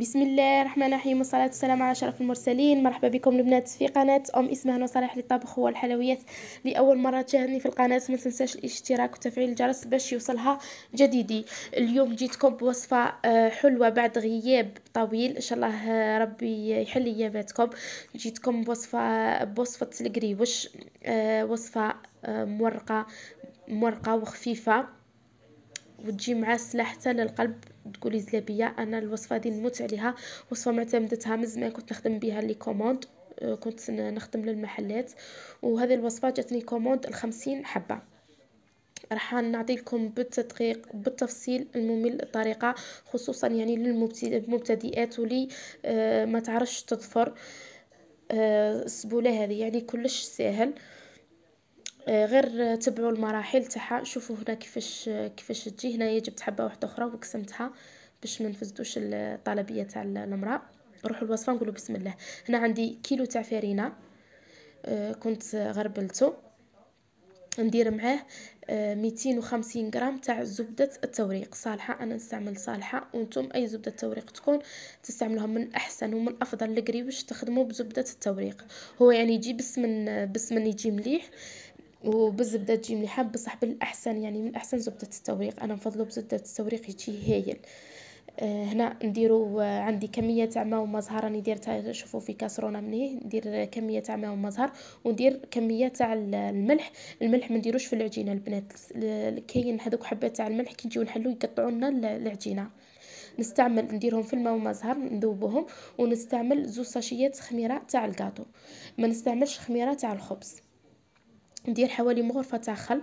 بسم الله الرحمن الرحيم والصلاة والسلام على شرف المرسلين مرحبا بكم البنات في قناة أم اسمها نصالح للطبخ والحلويات لأول مرة تشاهدني في القناة ما تنساش الاشتراك وتفعيل الجرس باش يوصلها جديدي اليوم جيتكم بوصفة آه، حلوة بعد غياب طويل إن شاء الله آه، ربي يحل غياباتكم جيتكم بوصفة بوصفة القريوش آه، وصفة مورقة مورقة وخفيفة وتجي مع السلاح حتى للقلب تقولي زلابيه انا الوصفه دي نموت عليها وصفه معتمدتها من زمان كنت نخدم بها لي كوموند آه، كنت نخدم للمحلات وهذه الوصفه جاتني كوموند الخمسين حبه راح نعطيكم بالتدقيق بالتفصيل الممل الطريقه خصوصا يعني للمبتدئات ولي آه، ما تعرفش تظفر آه، السبوله هذه يعني كلش ساهل غير تبعوا المراحل تاعها شوفوا هنا كيفاش كيفاش تجي هنايا جبت حبه واحده اخرى وقسمتها باش ما نفسدوش الطلبيه تاع المراه نروحوا الوصفه نقولوا بسم الله هنا عندي كيلو تاع فرينه آه، كنت غربلته ندير معاه 250 آه، غرام تاع زبدة التوريق صالحة أنا نستعمل صالحة وانتم أي زبدة توريق تكون تستعملوها من أحسن ومن أفضل لقريوش تخدموا بزبدة التوريق هو يعني يجي بسمن بسمن يجي مليح وبالزبده تجي مليحه بصح بالاحسن يعني من الاحسن زبده التوريق انا نفضلو بزبده التوريق يجي هايل آه، هنا نديرو آه، عندي كميه تاع ماء ومزهر راني درتها شوفوا في كاسرونه مني ندير كميه تاع ماء ومزهر وندير كميه تاع الملح الملح ما نديروش في العجينه البنات كاين هذوك حبات تاع الملح كي نجيو نحلو يقطعوا لنا العجينه نستعمل نديرهم في الماء ومزهر نذوبهم ونستعمل زوج ساشيات خميره تاع الكاطو ما نستعملش خميره تاع الخبز ندير حوالي مغرفه تاع خل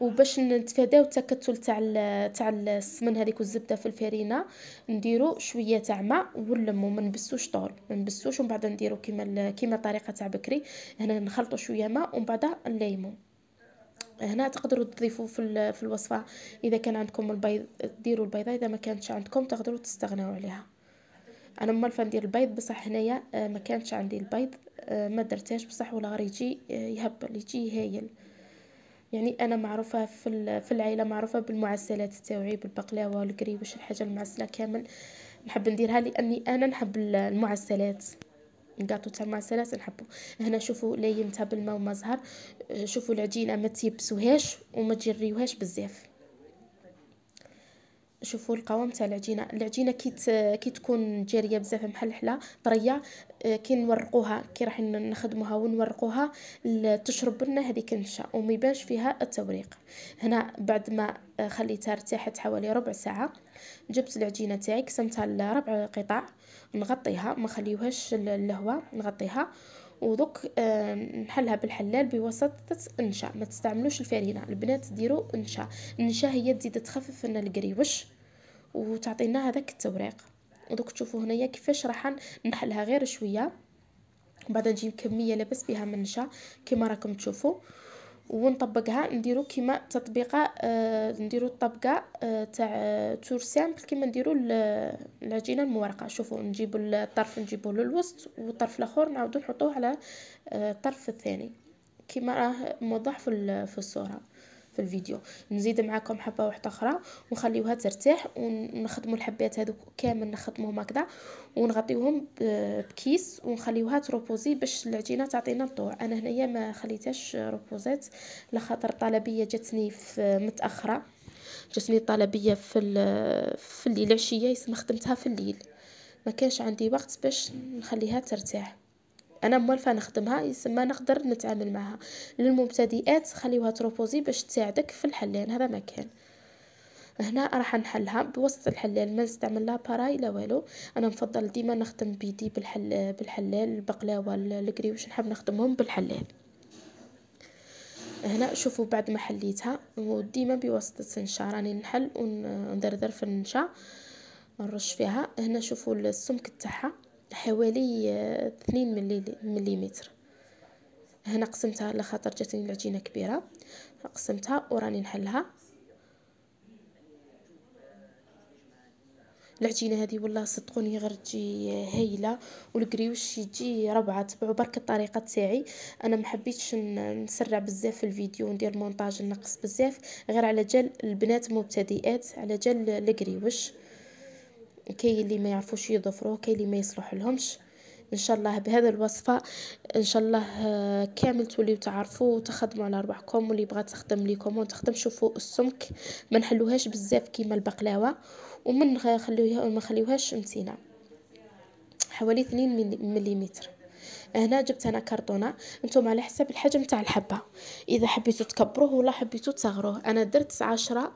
وباش نتفاداو التكتل تاع تاع السمن هذيك والزبده في الفرينه نديرو شويه تاع ماء ونلمو ما نبسوش طول ما نبسوش ومن بعد نديرو كيما كيما الطريقه تاع بكري هنا نخلطو شويه ماء ومن بعد نليمو هنا تقدروا تضيفوا في في الوصفه اذا كان عندكم البيض ديروا البيضه اذا ما كانتش عندكم تقدروا تستغناو عليها انا مالفه ندير البيض بصح هنايا آه، ما كانتش عندي البيض آه، ما درتهاش بصح ولا غير يجي آه، يهبل يجي هايل يعني انا معروفه في في العائله معروفه بالمعسلات تاعي بالبقلاوه الكريوش الحاجه المعسله كامل نحب نديرها لاني انا نحب المعسلات الكاطو تاع المعسلات نحبو هنا شوفوا ليمتها بالماء وما زهر آه، شوفوا العجينه ما تيبسوهاش وما تجريوهاش بزاف شوفوا القوام تاع العجينه العجينه كي كي تكون جاريه بزاف بحال الحلا طريه آه، كي نورقوها كي راح نخدموها ونورقوها تشرب لنا هذيك النشا وما يبانش فيها التوريق هنا بعد ما آه، خليتها ارتاحت حوالي ربع ساعه جبت العجينه تاعي قسمتها لربع قطع نغطيها ما نخليوهاش الهواء نغطيها ودوك نحلها بالحلال بواسطة النشا ما تستعملوش الفرينة البنات ديروا النشا النشا هي تزيد تخفف لنا القريوش وتعطينا هذاك التوريق ودوك تشوفوا هنايا كيفاش راح نحلها غير شويه بعد نجيب كميه لبس بها من النشا كما راكم تشوفوا ونطبقها نديرو كيما تطبيقه آه نديرو الطبقه آه تاع تور سامبل كيما نديرو العجينه المورقه شوفوا نجيبو الطرف نجيبو للوسط والطرف الاخر نعاودو نحطوه على آه، الطرف الثاني كيما راه موضح في الصوره في الفيديو نزيد معاكم حبه واحده اخرى ونخليوها ترتاح ونخدموا الحبات هذوك كامل نخدموهم هكذا ونغطيوهم بكيس ونخليوها تروبوزي باش العجينه تعطينا الضوء انا هنايا ما خليتهاش روبوزات لخاطر طلبيه جاتني في متاخره جاتني طلبيه في في الليل عشيه يسمى خدمتها في الليل ما كانش عندي وقت باش نخليها ترتاح انا موالفه نخدمها يسمى نقدر نتعامل معها للمبتدئات خليوها تروبوزي باش تساعدك في الحلين هذا ما كان هنا راح نحلها بوسط الحلال ما نستعمل لا باراي لا والو انا نفضل ديما نخدم بيدي بالحل بالحلال البقلاوه الكريوش نحب نخدمهم بالحلال هنا شوفوا بعد ما حليتها وديما بواسطه النشا راني نحل وندردر في النشا نرش فيها هنا شوفوا السمك تاعها حوالي آه، اثنين مليمتر هنا قسمتها على خاطر جاتني العجينه كبيره قسمتها وراني نحلها العجينه هذه والله صدقوني غير تجي هايله والكريوش يجي ربعه تبعوا برك الطريقه تاعي انا ما حبيتش نسرع بزاف في الفيديو وندير مونتاج نقص بزاف غير على جال البنات مبتدئات على جال الكريوش كاين اللي ما يعرفوش يضفروه كاين اللي ما يصلح لهمش ان شاء الله بهذا الوصفه ان شاء الله آه، كامل توليو تعرفوا وتخدموا على ربحكم واللي بغات تخدم ليكم وتخدم شوفوا السمك ما نحلوهاش بزاف كيما البقلاوه ومن خلوها ما نخليوهاش متينه حوالي 2 ملم هنا جبت انا كرتونه نتوما على حسب الحجم تاع الحبه اذا حبيتو تكبروه ولا حبيتو تصغروه انا درت 10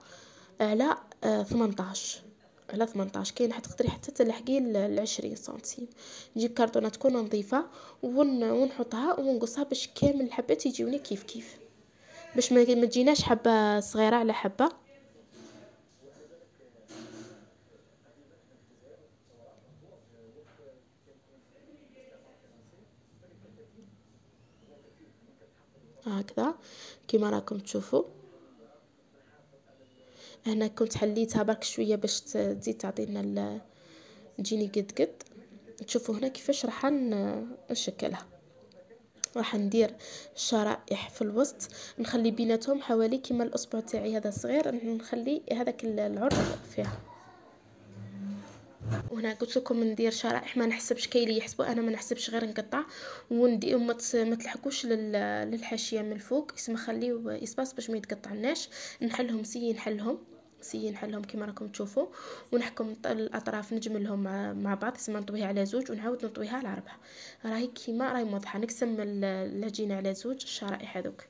على 18 آه، على 18 كاين راح تقدري حتى تلحقي ل 20 سنتيم نجيب كرتونه تكون نظيفه ونحطها ونقصها باش كامل الحبات يجيوني كيف كيف باش ما تجيناش حبه صغيره على حبه هكذا كما راكم تشوفوا هنا كنت حليتها برك شويه باش تزيد تعطينا تجيني قد قد تشوفوا هنا كيفاش راح نشكلها راح ندير شرائح في الوسط نخلي بيناتهم حوالي كيما الاصبع تاعي هذا صغير نخلي هذاك العرض فيها وهنا قلت لكم ندير شرائح ما نحسبش كاين اللي يحسبوا انا ما نحسبش غير نقطع وندي ما تلحقوش للحاشيه من الفوق كيما خليه اسباس باش ما يتقطعناش نحلهم سي نحلهم سي نحلهم كما راكم تشوفوا ونحكم الاطراف نجملهم مع, بعض تسمى نطويها على زوج ونعاود نطويها على ربعة راهي كيما راهي واضحه نقسم العجينه على زوج الشرائح هذوك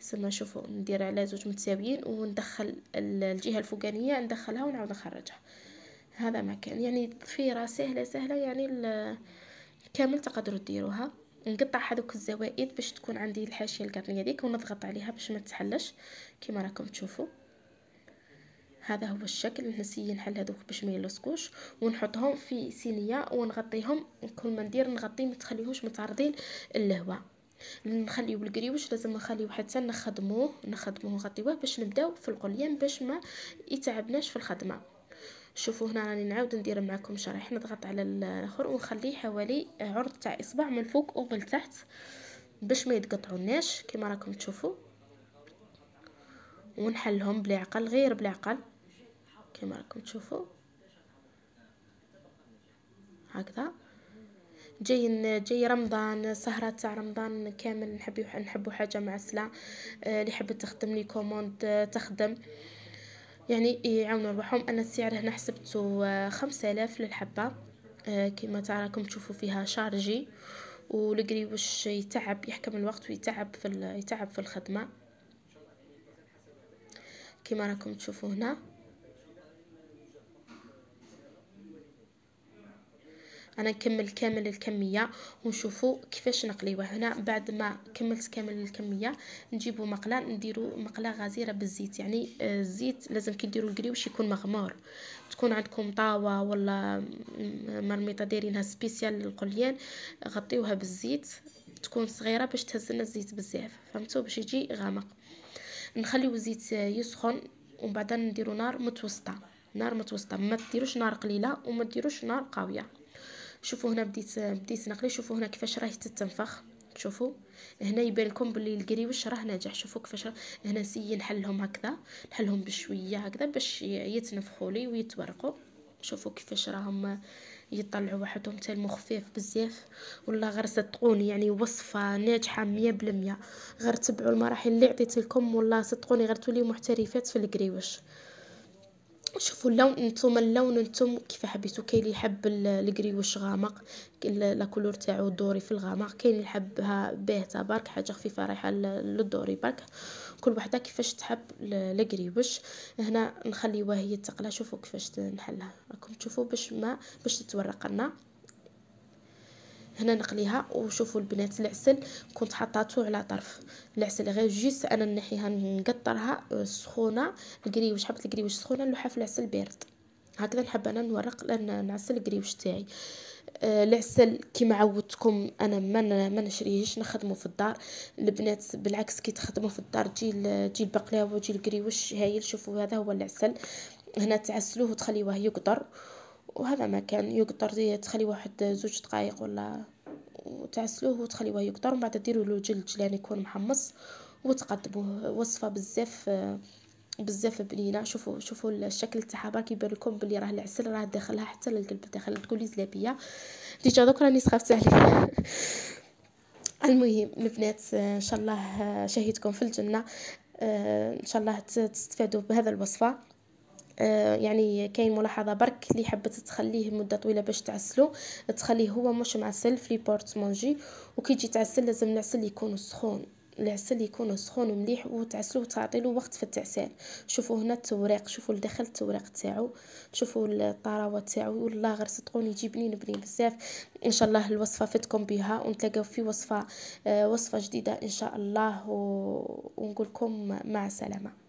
سما شوفوا ندير على زوج متساويين وندخل الجهه الفوقانيه ندخلها ونعاود نخرجها هذا ما كان يعني تضفيره سهله سهله يعني كامل تقدروا ديروها نقطع هذوك الزوائد باش تكون عندي الحاشيه القرنيه هذيك ونضغط عليها باش ما تتحلش كما راكم تشوفوا هذا هو الشكل نسي نحل هذوك باش ما يلصقوش ونحطهم في صينيه ونغطيهم كل ما ندير نغطي ما تخليهوش متعرضين للهواء نخليو الكريوش لازم نخليو حتى نخدموه نخدموه نغطيوه باش نبداو في القليان باش ما يتعبناش في الخدمه شوفوا هنا راني نعاود ندير معكم شرايح نضغط على الاخر ونخليه حوالي عرض تاع اصبع من فوق ومن التحت باش ما يتقطعوناش كما راكم تشوفوا ونحلهم بلا عقل غير بلا عقل كما راكم تشوفوا هكذا جاي جاي رمضان سهرة تاع رمضان كامل نحب نحبوا حاجة معسلة آه، اللي حب تخدم لي كوموند آه، تخدم يعني يعاونوا روحهم انا السعر هنا حسبته آه، 5000 للحبة كما تراكم تشوفوا فيها شارجي والقري واش يتعب يحكم الوقت ويتعب في يتعب في الخدمه كما راكم تشوفوا هنا انا نكمل كامل الكميه ونشوفوا كيفاش نقليوه هنا بعد ما كملت كامل الكميه نجيبوا مقله نديروا مقله غزيره بالزيت يعني آه، الزيت لازم كي ديروا الكريوش يكون مغمور تكون عندكم طاوه ولا مرميطه دايرينها سبيسيال للقليان غطيوها بالزيت تكون صغيره باش تهز لنا الزيت بزاف فهمتوا باش يجي غامق نخليو الزيت يسخن ومن بعد نديرو نار متوسطه نار متوسطه ما ديروش نار قليله وما ديروش نار قويه شوفوا هنا بديت بديت نقلي شوفوا هنا كيفاش راهي تتنفخ شوفوا هنا يبان لكم بلي الكريوش راه ناجح شوفوا كيفاش هنا سي نحلهم هكذا نحلهم بشويه هكذا باش يتنفخوا لي ويتورقوا شوفوا كيفاش راهم يطلعوا وحدهم تال مخفيف بزاف ولا غير صدقوني يعني وصفه ناجحه مية بالمية غير تبعوا المراحل اللي عطيت لكم والله صدقوني غير توليو محترفات في الكريوش شوفوا اللون نتوما اللون نتوما كيف حبيتو كاين اللي يحب الكري واش غامق لا كولور تاعو دوري في الغامق كاين اللي يحبها باهته برك حاجه خفيفه رايحه للدوري برك كل وحده كيفاش تحب الكري واش هنا نخليوها هي تقلى شوفوا كيفاش نحلها راكم تشوفوا باش ما باش تتورق لنا هنا نقليها وشوفوا البنات العسل كنت حطاتو على طرف العسل غير جيس انا نحيها نقطرها آه، سخونه الكريوش حبه الكريوش سخونه نلوحها في العسل بارد هكذا نحب انا نورق لان نعسل الكريوش تاعي آه، العسل كيما عودتكم انا ما ما نشريهش نخدمه في الدار البنات بالعكس كي تخدموا في الدار تجي تجي البقلاوه وتجي الكريوش هايل شوفوا هذا هو العسل هنا تعسلوه وتخليوه يقدر وهذا كان يقدر تخلي واحد زوج دقائق ولا وتعسلوه وتخليوه يقدر ومن بعد ديروا له جلد جلان يكون محمص وتقدموه وصفه بزاف بزاف بنينه شوفوا شوفوا الشكل تاعها باكي يبان لكم بلي راه العسل راه داخلها حتى للقلب داخل تقولي زلابيه ديجا دوك راني سخفت عليه المهم البنات ان شاء الله شهيتكم في الجنه ان شاء الله تستفادوا بهذا الوصفه آه، يعني كاين ملاحظه برك اللي حبت تخليه مده طويله باش تعسلو تخليه هو مش معسل في بورت مونجي وكي تجي تعسل لازم العسل يكون سخون العسل يكون سخون ومليح وتعسلوه تعطيلو وقت في التعسال شوفوا هنا التوريق شوفوا لداخل التوريق تاعو شوفوا الطراوه تاعو والله غير صدقوني يجي بنين بنين بزاف ان شاء الله الوصفه فاتكم بها ونتلاقاو في وصفه آه، وصفه جديده ان شاء الله ونقول لكم مع السلامه